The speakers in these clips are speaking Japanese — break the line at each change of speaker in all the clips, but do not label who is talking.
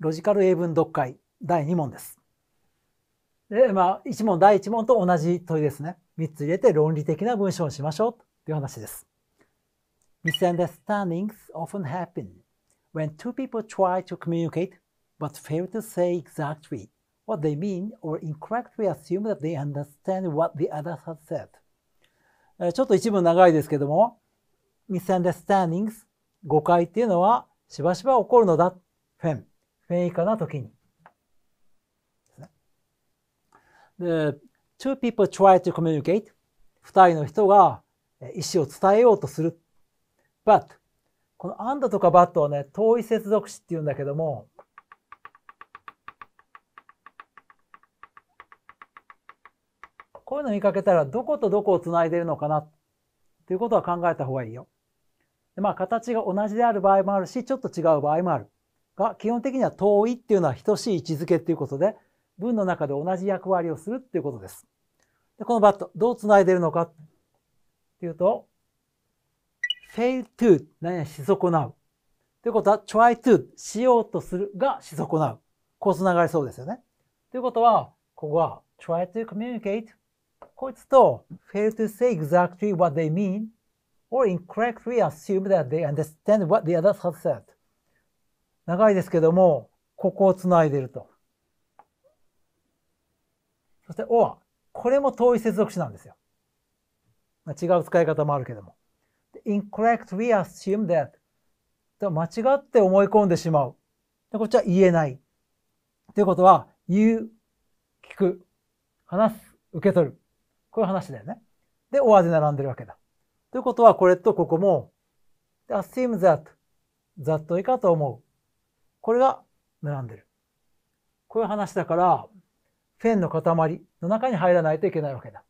ロジカル英文読解第2問です。で、まあ、1問第1問と同じ問いですね。3つ入れて論理的な文章にしましょうという話です。Misunderstandings often happen when two people try to communicate but fail to say exactly what they mean or incorrectly assume that they understand what the other s h a v e said. ちょっと一文長いですけども、misunderstandings 誤解っていうのはしばしば起こるのだ。フェン。明確な時に。で、two people try to communicate. 二人の人が意思を伝えようとする。but この and とか but はね、遠い接続詞って言うんだけども、こういうの見かけたら、どことどこをつないでるのかな、っていうことは考えた方がいいよ。でまあ、形が同じである場合もあるし、ちょっと違う場合もある。が基本的には遠いっていうのは等しい位置づけっていうことで文の中で同じ役割をするっていうことです。でこのバットどうつないでるのかっていうと fail to 何やし損なうということは try to しようとするがし損なうこうつながりそうですよね。ということはここは try to communicate こいつと fail to say exactly what they mean or incorrectly assume that they understand what the others have said 長いですけども、ここをつないでると。そして、O は、これも遠い接続詞なんですよ。まあ、違う使い方もあるけども。incorrect, l y assume that. 間違って思い込んでしまう。でこっちは言えない。ということは、言う、聞く、話す、受け取る。こういう話だよね。で、おわで並んでるわけだ。ということは、これとここも、assume that, that 以下と思う。これが並んでる。こういう話だから、フェンの塊の中に入らないといけないわけだ。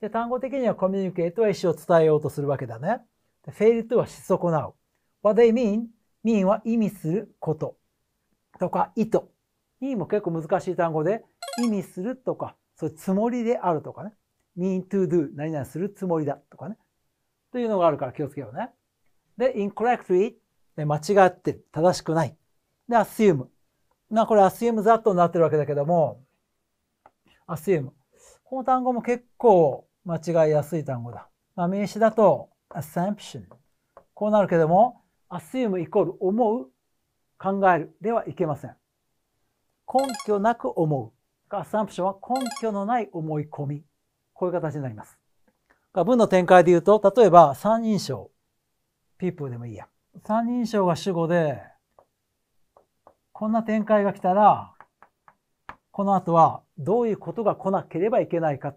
で、単語的にはコミュニケートは意思を伝えようとするわけだね。フェイルとはし損なう。what they mean? mean は意味すること。とか、意図。意も結構難しい単語で、意味するとか、そういうつもりであるとかね。mean to do 何々するつもりだとかね。というのがあるから気をつけようね。で、incorrectly 間違ってる。正しくない。で、assume。な、これ assume that になってるわけだけども、assume。この単語も結構間違いやすい単語だ。まあ、名詞だと assumption。こうなるけども、assume イコール思う、考えるではいけません。根拠なく思う。assumption は根拠のない思い込み。こういう形になります。文の展開で言うと、例えば三人称。people でもいいや。三人称が主語で、こんな展開が来たら、この後はどういうことが来なければいけないか。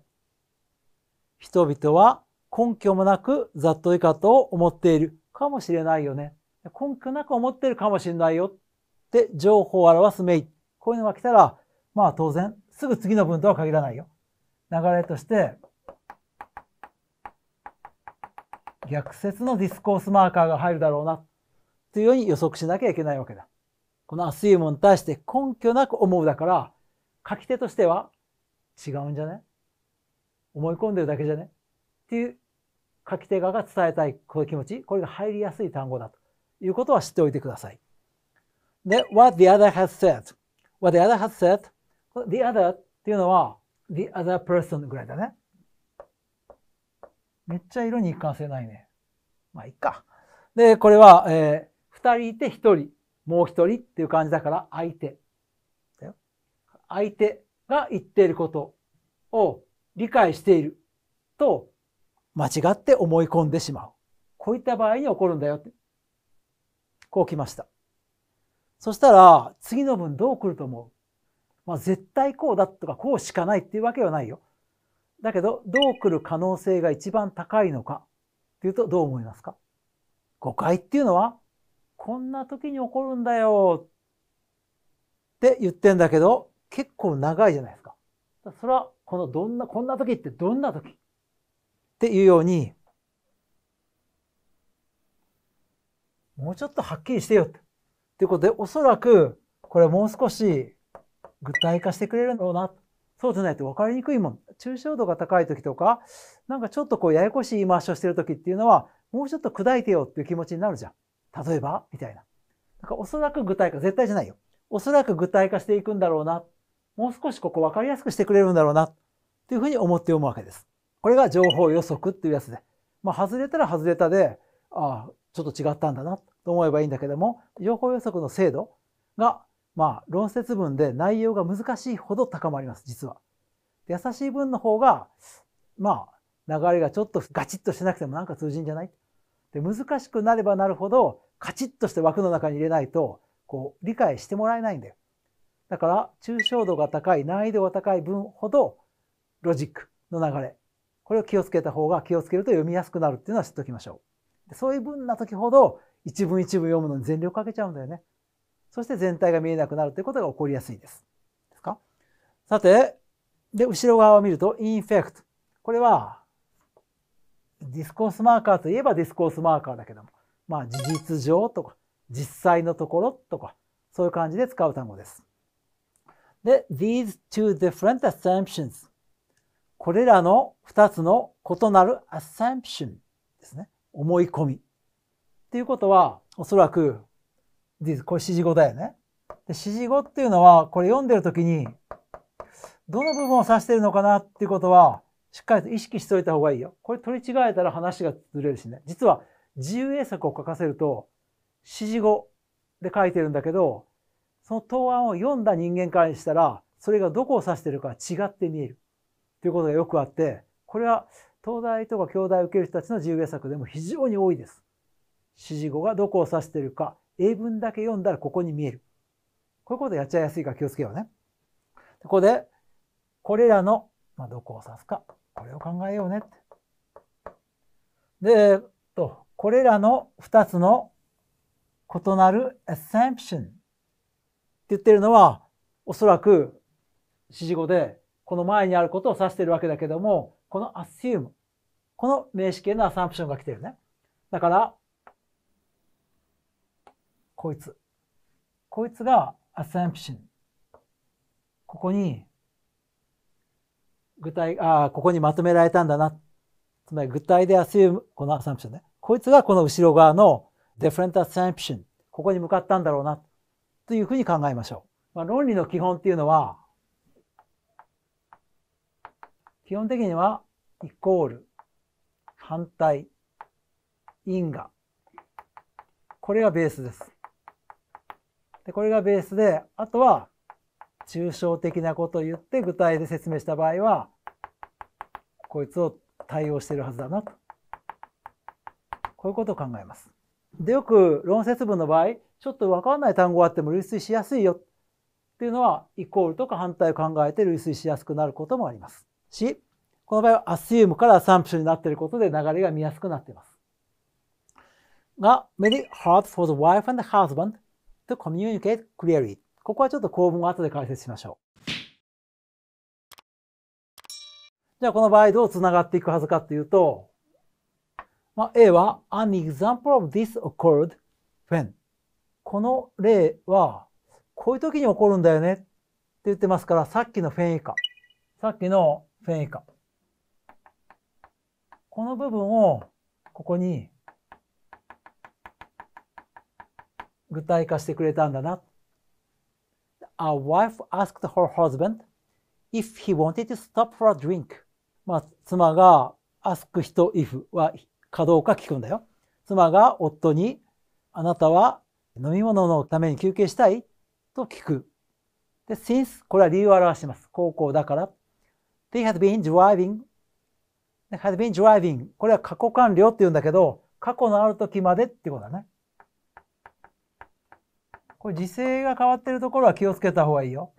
人々は根拠もなくざっといかと思っているかもしれないよね。根拠なく思ってるかもしれないよって情報を表す名義。こういうのが来たら、まあ当然、すぐ次の文とは限らないよ。流れとして、逆説のディスコースマーカーが入るだろうな、というように予測しなきゃいけないわけだ。このアイモに対して根拠なく思うだから、書き手としては違うんじゃね思い込んでるだけじゃねっていう書き手側が伝えたいこの気持ち、これが入りやすい単語だということは知っておいてください。で、what the other has said. what the other has said. the other っていうのは the other person ぐらいだね。めっちゃ色に一貫性ないね。まあ、いっか。で、これは、えー、二人いて一人。もう一人っていう感じだから相手。だよ。相手が言っていることを理解していると間違って思い込んでしまう。こういった場合に起こるんだよって。こう来ました。そしたら次の文どう来ると思うまあ絶対こうだとかこうしかないっていうわけはないよ。だけどどう来る可能性が一番高いのかっていうとどう思いますか誤解っていうのはこんな時に起こるんだよって言ってんだけど、結構長いじゃないですか。それは、このどんな、こんな時ってどんな時っていうように、もうちょっとはっきりしてよっていうことで、おそらく、これもう少し具体化してくれるんだろうな。そうじゃないと分かりにくいもん。抽象度が高い時とか、なんかちょっとこうややこしい言い回しをしてる時っていうのは、もうちょっと砕いてよっていう気持ちになるじゃん。例えばみたいな。なんかおそらく具体化、絶対じゃないよ。おそらく具体化していくんだろうな。もう少しここ分かりやすくしてくれるんだろうな。というふうに思って読むわけです。これが情報予測っていうやつで。まあ、外れたら外れたで、ああ、ちょっと違ったんだなと思えばいいんだけども、情報予測の精度が、まあ、論説文で内容が難しいほど高まります、実は。優しい文の方が、まあ、流れがちょっとガチッとしてなくてもなんか通じんじゃないで難しくなればなるほどカチッとして枠の中に入れないとこう理解してもらえないんだよ。だから抽象度が高い難易度が高い分ほどロジックの流れこれを気をつけた方が気をつけると読みやすくなるっていうのは知っておきましょう。そういう分な時ほど一文一文読むのに全力かけちゃうんだよね。そして全体が見えなくなるということが起こりやすいです。ですかさて、で、後ろ側を見ると、インフェクト。これはディスコースマーカーといえばディスコースマーカーだけども、まあ、事実上とか、実際のところとか、そういう感じで使う単語です。で、these two different assumptions。これらの二つの異なる assumption ですね。思い込み。っていうことは、おそらく、これ指示語だよね。で指示語っていうのは、これ読んでるときに、どの部分を指してるのかなっていうことは、しっかりと意識しといた方がいいよ。これ取り違えたら話がずれるしね。実は自由英作を書かせると指示語で書いてるんだけど、その答案を読んだ人間からしたら、それがどこを指してるか違って見える。ということがよくあって、これは東大とか京大を受ける人たちの自由英作でも非常に多いです。指示語がどこを指してるか、英文だけ読んだらここに見える。こういうことやっちゃいやすいから気をつけようね。ここで、これらの、まあ、どこを指すか。これを考えようねって。で、と、これらの二つの異なる assumption って言ってるのは、おそらく指示語で、この前にあることを指してるわけだけども、この assume、この名詞形の assumption が来てるね。だから、こいつ。こいつが assumption。ここに具体、ああ、ここにまとめられたんだな。つまり具体で assume、このアサンプションね。こいつがこの後ろ側の different assumption、ここに向かったんだろうな、というふうに考えましょう。まあ、論理の基本っていうのは、基本的には、イコール、反対、因果。これがベースです。でこれがベースで、あとは、抽象的なことを言って具体で説明した場合は、こいつを対応しているはずだなとこういうことを考えます。でよく論説文の場合ちょっと分かんない単語があっても類推しやすいよっていうのはイコールとか反対を考えて類推しやすくなることもありますしこの場合はアスユームからアサンプションになっていることで流れが見やすくなっています。が many hard for the wife and the husband to communicate clearly ここはちょっと構文を後で解説しましょう。じゃあこの場合どう繋がっていくはずかっていうと、まあ、A は an example of this occurred when この例はこういう時に起こるんだよねって言ってますからさっきのフェン以下さっきのフェン以下この部分をここに具体化してくれたんだな。A wife asked her husband if he wanted to stop for a drink. まあ、妻が ask 人 if はかどうか聞くんだよ。妻が夫に、あなたは飲み物のために休憩したいと聞く。で、since これは理由を表してます。高校だから。they had been driving, they had been driving これは過去完了って言うんだけど、過去のある時までってことだね。これ時勢が変わってるところは気をつけた方がいいよ。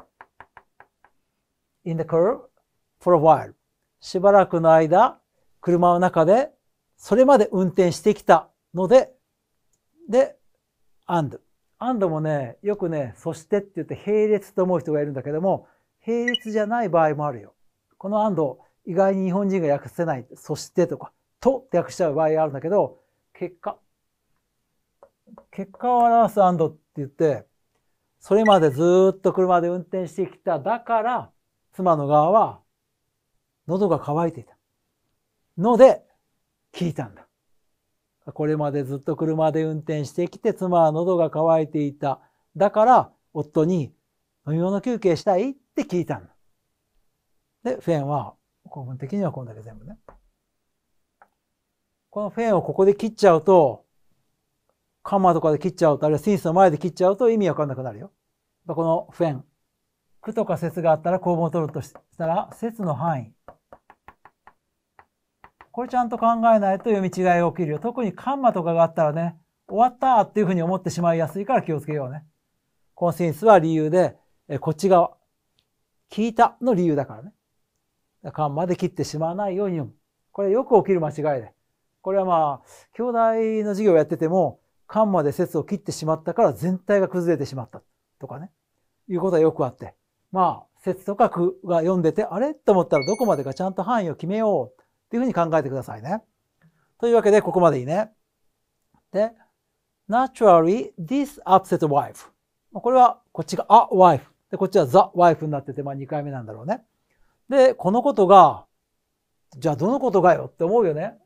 in the curve for a while しばらくの間、車の中で、それまで運転してきたので、で、アンド。アンドもね、よくね、そしてって言って並列と思う人がいるんだけども、並列じゃない場合もあるよ。このアンド、意外に日本人が訳せない、そしてとか、とって訳しちゃう場合があるんだけど、結果。結果を表すアンドって言って、それまでずっと車で運転してきた。だから、妻の側は喉が渇いていた。ので、聞いたんだ。これまでずっと車で運転してきて、妻は喉が渇いていた。だから、夫に、飲み物休憩したいって聞いたんだ。で、フェンは、公文的にはこんだけ全部ね。このフェンをここで切っちゃうと、カンマとかで切っちゃうと、あるいはスイスの前で切っちゃうと意味わかんなくなるよ。このフェン。句とか説があったら公文を取るとしたら、説の範囲。これちゃんと考えないと読み違いが起きるよ。特にカンマとかがあったらね、終わったっていうふうに思ってしまいやすいから気をつけようね。コンセンスは理由で、えこっち側。聞いたの理由だからね。カンマで切ってしまわないように読む。これよく起きる間違いで。これはまあ、兄弟の授業をやってても、カンマで説を切ってしまったから全体が崩れてしまったとかね。いうことはよくあって。まあ、説とか句が読んでて、あれと思ったらどこまでかちゃんと範囲を決めよう。っていうふうに考えてくださいね。というわけで、ここまでいいね。で、naturally, this upset wife. これは、こっちが a wife。で、こっちは the wife になってて、まあ2回目なんだろうね。で、このことが、じゃあどのことがよって思うよね。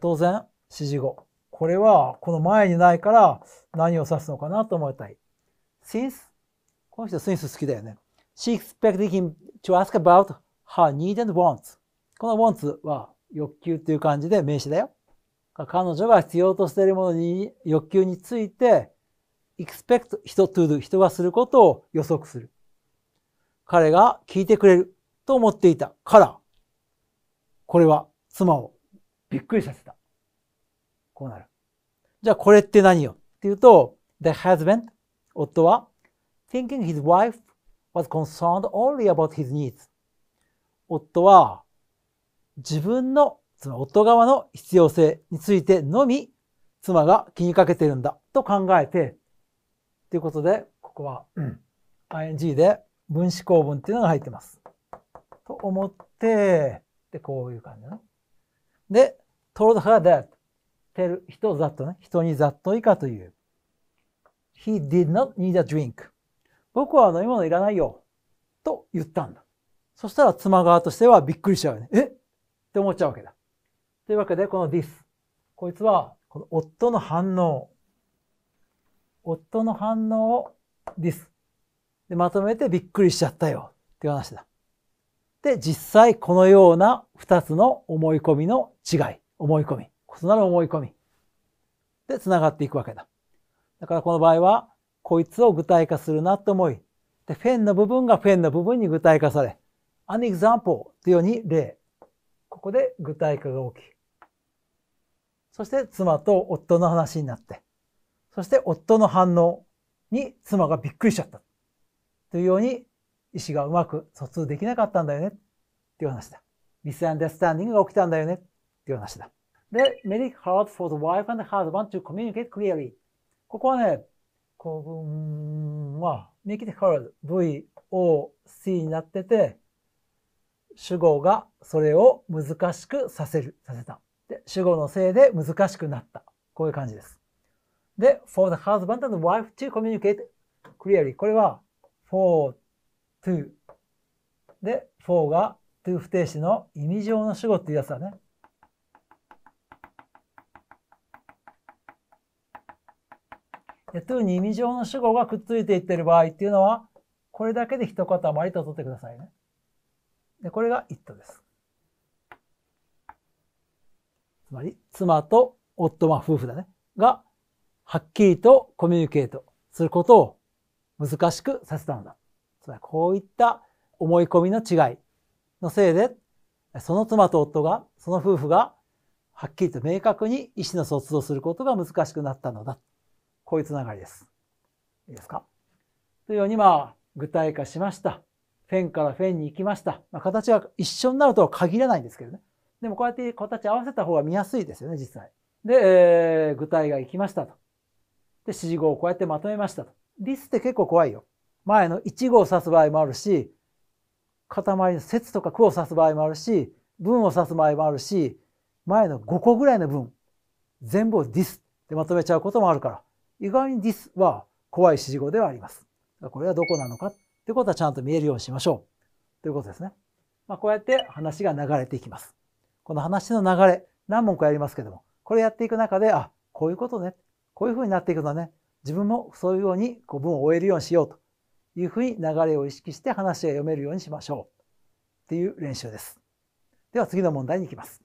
当然、指示語。これは、この前にないから何を指すのかなと思いたい。since, この人スイス好きだよね。she expected him to ask about her need and wants. この wants は欲求という感じで名詞だよ。彼女が必要としているものに欲求について expect 人 to do 人がすることを予測する。彼が聞いてくれると思っていたから、これは妻をびっくりさせた。こうなる。じゃあこれって何よっていうと、the husband 夫は thinking his wife was concerned only about his needs 夫は自分の、つまり夫側の必要性についてのみ、妻が気にかけてるんだと考えて、ということで、ここは、うん、ing で分子構文っていうのが入ってます。と思って、で、こういう感じだね。で、トロダで、てる人ざっとね、人にざっと以下という。He did not need a drink. 僕は飲み物いらないよ。と言ったんだ。そしたら妻側としてはびっくりしちゃうよね。えって思っちゃうわけだ。というわけで、この this。こいつは、この夫の反応。夫の反応を this。で、まとめてびっくりしちゃったよ。っていう話だ。で、実際このような二つの思い込みの違い。思い込み。異なる思い込み。で、繋がっていくわけだ。だからこの場合は、こいつを具体化するなと思い、で、フェンの部分がフェンの部分に具体化され、an example というように例、ここで具体化が起き、そして妻と夫の話になって、そして夫の反応に妻がびっくりしちゃった。というように、意思がうまく疎通できなかったんだよね。っていう話だ。ミスアンダースタンディングが起きたんだよね。っていう話だ。で、メ e r y hard for the wife and the husband to communicate clearly. ここはね、う、文は make it hard, V, O, C になってて、主語がそれを難しくさせる、させた。で、主語のせいで難しくなった。こういう感じです。で、for the husband and wife to communicate clearly。これは for to。で、for が to 不定詞の意味上の主語っていうやつだね。to に意味上の主語がくっついていってる場合っていうのは、これだけで一塊と取ってくださいね。で、これが it です。つまり、妻と夫は夫婦だね。が、はっきりとコミュニケートすることを難しくさせたのだ。つまり、こういった思い込みの違いのせいで、その妻と夫が、その夫婦が、はっきりと明確に意思の疎通をすることが難しくなったのだ。こういうつながりです。いいですかというように、まあ、具体化しました。フェンからフェンに行きました。まあ、形が一緒になるとは限らないんですけどね。でもこうやって形合わせた方が見やすいですよね、実際。で、えー、具体が行きましたと。で、指示語をこうやってまとめましたと。リスって結構怖いよ。前の1号を指す場合もあるし、塊の節とか句を指す場合もあるし、文を指す場合もあるし、前の5個ぐらいの文、全部をディスってまとめちゃうこともあるから、意外にディスは怖い指示語ではあります。これはどこなのかということはちゃんと見えるようにしましょうということですね。まあ、こうやって話が流れていきます。この話の流れ、何問かやりますけども、これやっていく中で、あ、こういうことね。こういうふうになっていくんだね。自分もそういうようにこう文を終えるようにしようというふうに流れを意識して話が読めるようにしましょうっていう練習です。では次の問題に行きます。